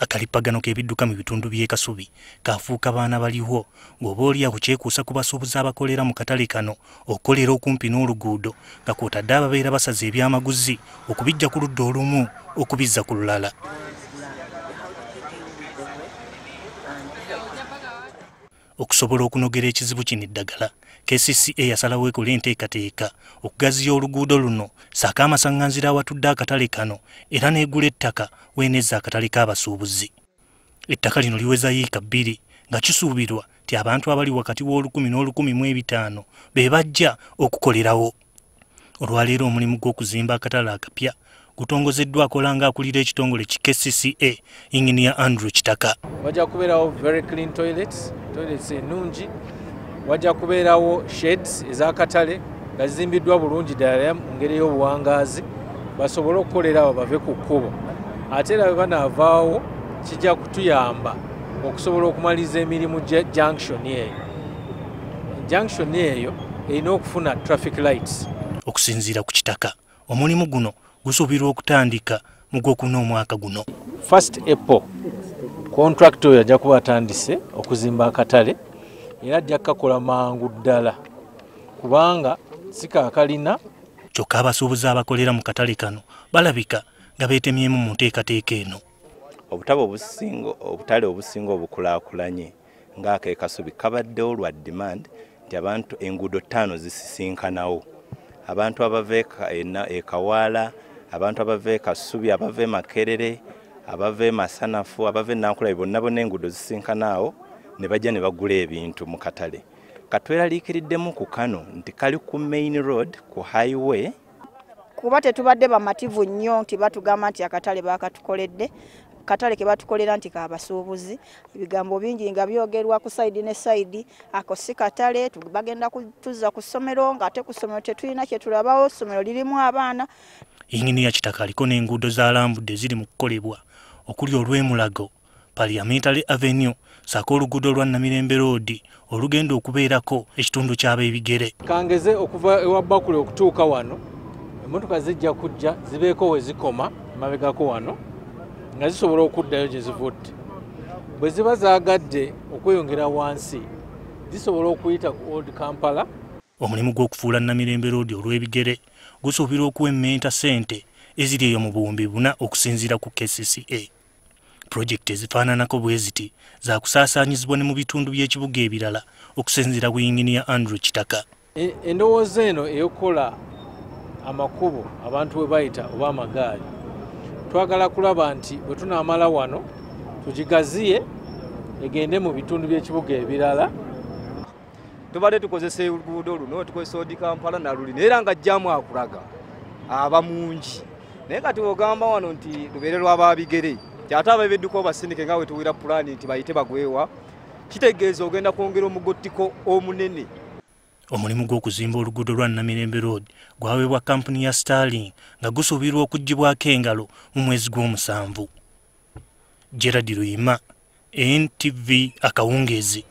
akalipagano k'ebidduka mu bitundu by'e kasubi kaafuuka baana baliwo ng'oba oliawo kyekuusa ku basuubuzi abakolera mu katale kano okukolera okumpi n'oluguudo nga kw'otadde ababeera basaze ebyamaguzi okubijja ku ludda olumu okubizza ku lulala okusobola okunogera ekizibu kino eddagala kcca yasalawo ekola enteekateeka okugaziya oluguudo luno saako amasaŋŋanzira awatudde akatale kano era n'egula ettaka weeneza akatale k'abasuubuzi ettaka lino liweza yiika bbiri nga kisuubirwa ti abantu abali wakati w'olukumi n'olukumi mu ebitaano be bajja okukolerawo olwaleero omulimu gw'okuzimba akatale akapya gutongozeddwa akola nga akulira ekitongole ki kcca inginia andrew kitaka bajja kubeerawo very clean toilets toilets ennungi wajja kubeerawo sheds ezakatale gazimbiddwa bulungi ddala mu ngeri y'obuwangaazi basobole okukolerawo bave ku kkubo ate era bebanaavaawo kijja kutuyamba okusobola okumaliza emirimu junctioni eyo junctioni eyo erina okufuna traffic lights okusinziira ku kitaka omulimu guno gusuubirwa okutandika mu gwokuna omwaka guno first apple kontrakita oyo ajja kuba atandise okuzimba akatale era ajja kukakola mangu ddala kubanga sikaakalina kyokka abasuubuzi abakolera mu katale kano balabika nga beetemyemu mu nteekateeka eno obutabe obusinga obutale obusinga obukulaakulanye ngaakekasubi kabaddewo lwa demand nti abantu enguudo ttaano zisisinkanawo abantu abava ekawaala abantu abava ekasubi abava emakerere abave masanafu abave nankulabi bonna bona enguudo zisinkanaawo ne bajja ne bagula ebintu mu katale katweraliikiriddemu ku kano nti kali ku main road ku highway kuba tetubadde bamativu nnyo nti batugamba nti akatale bakatukoledde katale kebatukolera nti kabasuubuzi ebigambo bingi nga byogerwa ku saidi ne saidi ako si katale bagenda tuzza ku ssomero ngaate ku ssomero tetulina kyetulabawo ssomero lirimu abaana yinginiya kitaka aliko n'enguudo zalambudde ziri mu kukolebwa okuli olwemulago paliamentary avenue saako oluguudo lwa namirembe roodi olugenda okubeerako ekitundu kyabaebigere kangeze okuva ewa bakule okutuuka wano emotoka zijja kujja zibeeko wezikoma emabegako wano nga zisobola okuddayo gyezivudde bwe ziba zaagadde okweyongera wansi zisobola okuyita ku old kampala omulimu gw'okufuula namirembe roodi olw'ebigere gusuubirwa okuwa emmenta ssente eziri eyo mu buwumbi buna okusinziira ku kcca pulojekiti ezifaananako bwe ziti zaakusaasaanyizibwa ne mu bitundu by'ekibuga ebirala okusinziira ku yinginiya andrew kitaka e, endowooza eno eyokukola amakubo abantu we bayita oba amagaali twagala kulaba nti bwe tunaamala wano tugigaziye egende mu bitundu by'ekibuga ebirala tubadde tukozesa eluguudo luno tukozesa odikampala naluli naye era nga jjamu akulaga abamungi naye kati ogamba wano nti lubeere lw'ababigere ate ababeddukwa obasindike nga wetuwira pulaani nti bayite bagwewa kitegeeza ogenda kwongera omugottiko omunene omulimu gw'okuzimba oluguudo lwa namirembe road gwaweebwa kampuni ya starling nga gusuubirwa okuggibwako engalo mu mwezi gw'omusanvu gerard ruyima ntv akawungeezi